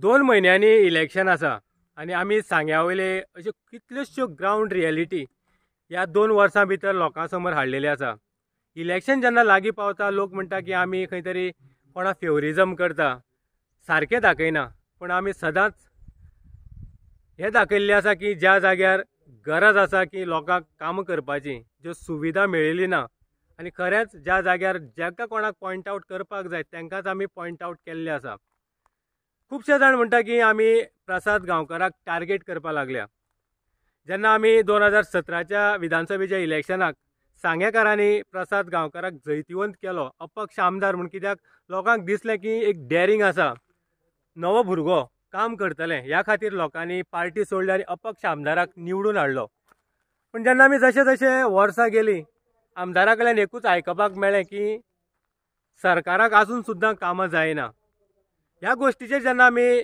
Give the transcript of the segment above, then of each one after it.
दोन महिन्यांनी इलेक्शन आसा आनी आमी सांग्या वयले अश्यो कितल्योश्यो ग्रावंड रियलिटी ह्या दोन वर्सां भितर लोकां समोर हाडलेली आसा इलेक्शन जेन्ना लागीं पावता लोक म्हणटा की आमी खंय तरी कोणा फेवरिजम करता सारकें दाखयना पूण आमी सदांच हें दाखयल्लें आसा की ज्या जाग्यार गरज आसा की लोकांक कामां करपाची ज्यो सुविधा मेळिल्ली ना आनी खरेंच ज्या जाग्यार जाका कोणाक पॉयंट आवट करपाक जाय तेंकाच आमी पॉयंट आवट केल्ले आसा खुबशे जाण म्हणटा की आमी प्रसाद गांवकाराक टार्गेट करपाक लागल्या जेन्ना आमी दोन हजार सतराच्या विधानसभेच्या इलेक्शनाक सांगेकारांनी प्रसाद गांवकाराक जैतिवंत केलो अपक्ष आमदार म्हूण कित्याक लोकांक दिसलें की एक डॅरिंग आसा नवो भुरगो काम करतले ह्या खातीर लोकांनी पार्टी सोडली आनी अपक्ष आमदाराक निवडून हाडलो पूण जेन्ना आमी जसे जशें वर्सां गेलीं आमदारा कडल्यान एकूच आयकपाक मेळ्ळें की सरकाराक आजून सुद्दां कामां जायना ह्या गोष्टीचे जेन्ना आम्ही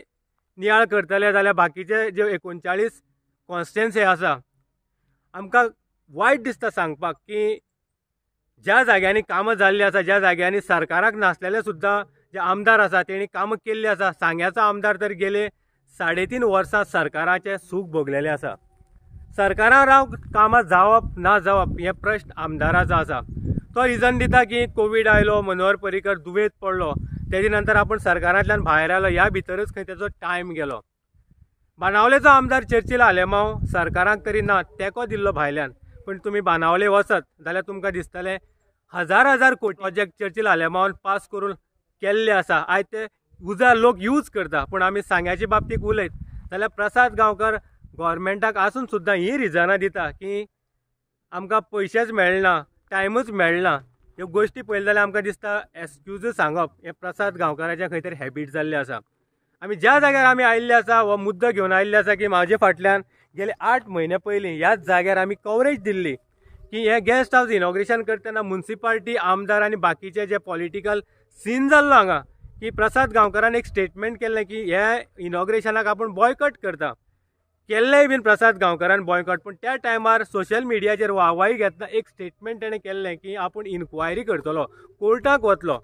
नियाळ करतले जाल्यार बाकीचे जे एकोणचाळीस कॉन्स्टन्स हे आसा आमकां वायट दिसता सांगपाक की ज्या जाग्यांनी कामां जाल्लीं आसा ज्या जाग्यांनी सरकाराक नासलेले सुद्दां जे आमदार आसा तेणी कामां केल्ली आसा सांग्याचो आमदार तर गेले साडे तीन वर्सां सरकाराचें सूख भोगलेले आसा सरकारां राव कामां जावप ना जावप हे प्रश्न आमदाराचो आसा तो रिजन दिता की कोवीड आयलो मनोहर पर्रीकर दुवेंत पडलो तेजे नंतर आपण सरकारातल्या भायर आलो ह्या भितरच खंय त्याचा टायम गेलो बाणावलेचो आमदार चर्चील आलेमाव सरकारांक तरी ना तेको दिल्लो भायल्यान पण तुम्ही बाणावले वचत जाल्यार तुमकां दिसतलें हजार हजार कोटी प्रोजेक्ट चर्चील आलेमावन पास करून केल्ले आसा आयज ते उजार लोक यूज करता पूण आमी सांग्याचे बाबतींत उलयत जाल्यार प्रसाद गांवकर गोवोरमेंटाक आसून सुद्दां ही रिजनां दिता की आमकां पयशेच मेळना टायमूच मेळना ह्यो गोश्टी पळयल्यो जाल्यार आमकां दिसता एक्सक्यूज सांगप हे प्रसाद गांवकाराचें खंय तरी हॅबीट जाल्लें आसा आमी ज्या जाग्यार आमी आयिल्ले आसा हो मुद्दो घेवन आयिल्ले आसा की म्हाजे फाटल्यान गेले आठ म्हयने पयलीं ह्याच जाग्यार आमी कवरेज दिल्ली की हे गेस्ट हावस इनॉग्रेशन करता तेन्ना मुन्सिपाल्टी आमदार आनी बाकीचे जे पॉलिटिकल सीन जाल्लो हांगा की प्रसाद गांवकारान एक स्टेटमेंट केल्लें की हे इनॉग्रेशनाक आपण बॉयकट करता केल्लेंय बीन प्रसाद गांवकारान बॉयकॉट पूण त्या टायमार सोशल मिडियाचेर वावाई घेतना एक स्टेटमेंट ताणें केल्लें की आपूण इन्क्वायरी करतलो कोर्टाक वतलो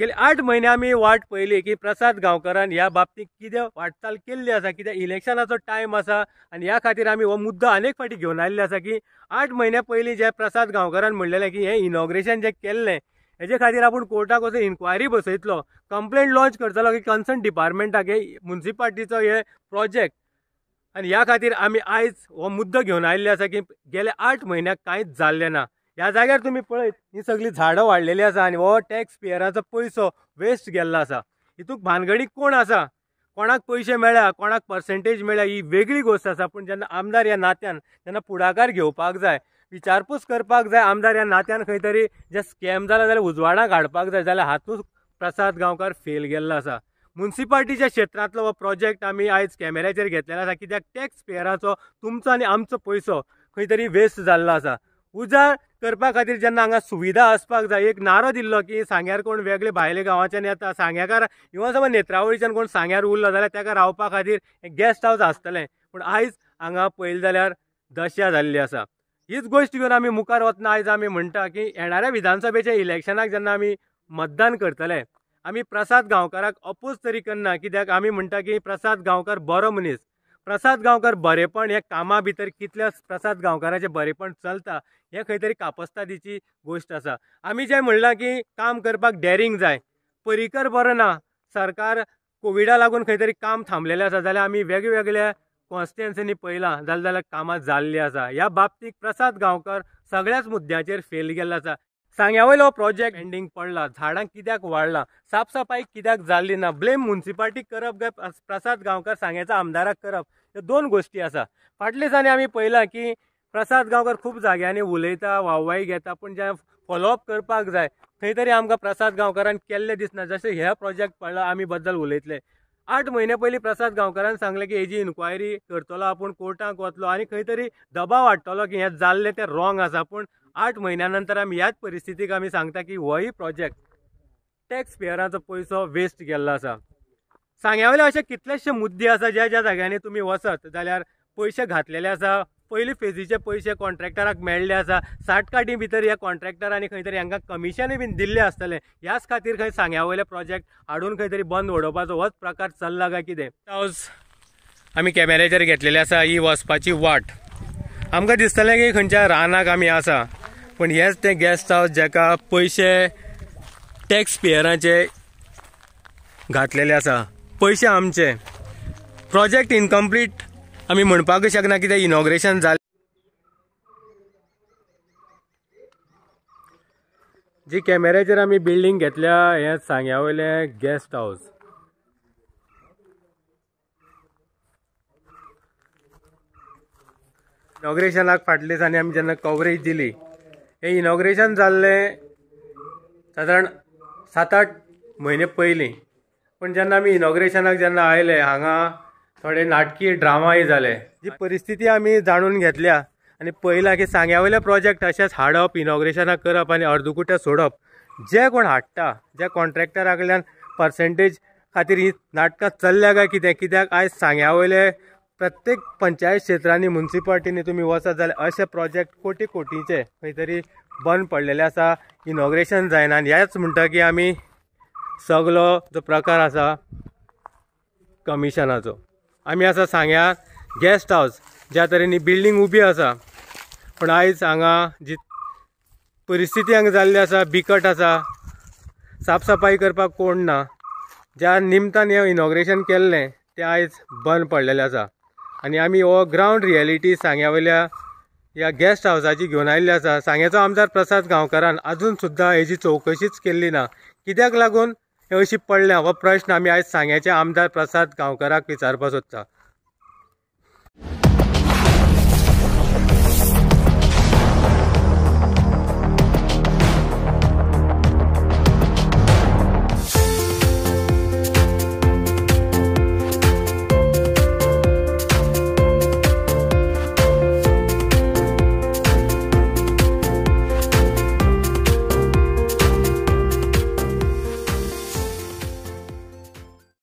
गेले आठ म्हयने आमी वाट पळयली की प्रसाद गांवकारान ह्या बाबतींत कितें वाटचाल केल्ली आसा कित्याक इलेक्शनाचो टायम आसा आनी ह्या खातीर आमी हो मुद्दो अनेक फावटी घेवन आयिल्ले आसा की आठ म्हयन्या पयलीं जे प्रसाद गांवकारान म्हणलेलें की हें इनॉग्रेशन जें केल्लें हेजे खातीर आपूण कोर्टाक वचून इन्क्वायरी बसयतलो कंप्लेन लॉन्च करतलो की कन्सर्न डिपार्टमेंटाक हे मुन्सिपाल्टीचो हे प्रोजेक्ट आणि या खातीर आम्ही आयज हो मुद्दो घेऊन आयिल्ले आसा की गेल्या आठ म्हयन्याक कांयच जाल्लें ना ह्या जाग्यार तुम्ही पळयत ही सगळी झाडं वाढलेली असा आणि हो टॅक्स पेयराचा पैसो वेस्ट गेल्लो आसा हितूक भानगडी कोण आसा कोणाक पैसे मेळ्या कोणाक पर्सेंटेज मेळ्या ही वेगळी गोष्ट आसा पूण जेन्ना आमदार ह्या नात्यान त्यांना पुढाकार घेवपाक जाय विचारपूस करपाक जाय आमदार ह्या नात्यान खंय तरी जे स्कॅम जाला जाल्यार उजवाडाक हाडपाक जाय जाल्यार हातूंत प्रसाद गांवकार फेल गेल्लो आसा मुन्सिपाल्टीच्या क्षेत्रांतलो हो प्रोजेक्ट आम्ही आयज कॅमेऱ्याचेर घेतलेला आसा कित्याक टॅक्स पेयराचो तुमचो आनी आमचो पयसो खंय तरी वेस्ट जाल्लो आसा उजार करपा खातीर जेन्ना हांगा सुविधा आसपाक जाय एक नारो दिल्लो की सांग्यार कोण वेगळे भायले गांवाच्यान येता सांग्याकार इवन समज नेत्रावळीच्यान कोण सांग्यार उरलो जाल्यार ताका रावपा खातीर गेस्ट हाऊस आसतलें पूण आयज हांगा पळयलें जाल्यार दशा जाल्ली आसा हीच गोश्ट घेवन आमी मुखार वतना आयज आमी म्हणटा की येणाऱ्या विधानसभेच्या इलेक्शनाक जेन्ना आमी मतदान करतले आमी प्रसाद गांवकाराक अपोज तरी करना कित्याक आम्ही म्हणटा की प्रसाद गांवकार बरो मनीस प्रसाद गांवकार बरेपण हे कामा भितर कितल्या प्रसाद गांवकाराचें बरेपण चलता हे खंय तरी कापस्तादीची गोश्ट आसा आमी जे म्हणलां की काम करपाक डॅरिंग जाय परिकर बरो ना सरकार कोविडा लागून खंय तरी काम थांबलेलें आसा जाल्यार आमी वेगवेगळ्या कॉन्स्टिट्युएन्सीनी पळयलां जाल्यार जाल्यार कामां जाल्लीं आसा ह्या बाबतींत प्रसाद गांवकार सगळ्याच मुद्द्यांचेर फेल गेल्लो आसा सांग्यावयलो प्रोजेक्ट एंडींग पडला झाडां कित्याक वाढला साफसफाई कित्याक जाल्ली ना ब्लेम मुन्सिपाल्टी करप काय प्रसाद गावकर सांग्याचा आमदाराक करप ह्यो दोन गोष्टी आसा फाटले दिसांनी आमी पळयलां की प्रसाद गांवकर खूप जाग्यांनी उलयता वाववाई घेता पूण जे फॉलोअप करपाक जाय थंय तरी आमकां प्रसाद गांवकारान केल्लें दिसना जशें हे प्रोजेक्ट पडला आमी बद्दल उलयतले आठ म्हयने पयलीं प्रसाद गांवकारान सांगले की हेजी इन्क्वायरी करतलो आपूण कोर्टाक वतलो आनी खंय तरी दबाव हाडटलो की हें जाल्लें तें रॉंग आसा पूण आठ म्हयन्या आम्ही ह्याच परिस्थितीक आम्ही सांगता की होय प्रोजेक्ट टॅक्स पेयरांचो पयसो वेस्ट गेल्लो आसा सांग्यावयले अशे कितलेशे मुद्दे आसा ज्या ज्या जाग्यांनी तुम्ही वचत जाल्यार पयशे घातलेले आसा पयली फेजीचे पयशे कॉन्ट्रॅक्टराक मेळ्ळे आसा साठ काटी भितर ह्या कॉन्ट्रॅक्टरांनी खंय तरी हांकां कमिशनूय बीन दिल्ले आसतलें ह्याच खातीर खंय सांग्यावयले प्रोजेक्ट हाडून खंय तरी बंद उडोवपाचो होच प्रकार चल्ला काय कितें आमी कॅमेराचेर घेतलेले आसा ही वचपाची वाट आमकां दिसतलें की खंयच्या रानाक आमी आसा पण हेच ते गेस्ट हाऊस जेका पैसे टॅक्स पेयरांचे घातलेले आसा पैसे आमचे प्रोजेक्ट इनकम्प्लीट आमी म्हणपाकूय शकना कित्याक इनॉग्रेशन झाले जी कॅमेऱ्याचेर आमी बिल्डींग घेतल्या हे सांग्या वयलें गेस्ट हाऊस इनॉग्रेशनाक फाटले दिसांनी आमी जेन्ना कवरेज दिली हे इनॉग्रेशन जाल्लें सादारण सात आठ म्हयने पयलीं पूण जेन्ना आमी इनॉग्रेशनाक जेन्ना आयले हांगा थोडे नाटकी ड्रामाय जाले जी परिस्थिती आमी जाणून घेतल्या आनी पयलां की सांग्यावयले प्रोजेक्ट अशेंच हाडप इनॉग्रेशनाक करप आनी अर्धकुटे सोडप जे कोण हाडटा जे कॉन्ट्रॅक्टरा कडल्यान पर्सेंटेज खातीर ही नाटकां चल्ल्या काय कितें कित्याक आयज सांग्यावयले प्रत्येक पंचायत क्षेत्रांनी ने तुम्ही वचत जाल्यार असे प्रोजेक्ट कोटी कोटीचे खंय तरी बंद पडलेले आसा इनॉग्रेशन जायना आनी हेच की आम्ही सगलो जो प्रकार आसा कमिशनाचो आम्ही आसा सांग्या गेस्ट हाऊस ज्या बिल्डिंग बिल्डींग उबी आसा पूण आयज हांगा जी परिस्थिती हांगा जाल्ली आसा बिकट आसा साफसफाई करपाक कोण ना ज्या निमतान हें इनॉग्रेशन केल्लें तें आयज बंद पडलेलें आसा आणि आम्ही हो ग्राउंड रियलिटी वेल्या ह्या गेस्ट हावसाची घेऊन आयिल्ले आसा सांग्याचो आमदार प्रसाद गांवकारान आजून सुद्दां हेजी चवकशीच केल्ली ना कित्याक लागून हे अशी पडल्या हो प्रश्न आमी आयज सांग्याचे आमदार प्रसाद गांवकाराक विचारपाक सोदता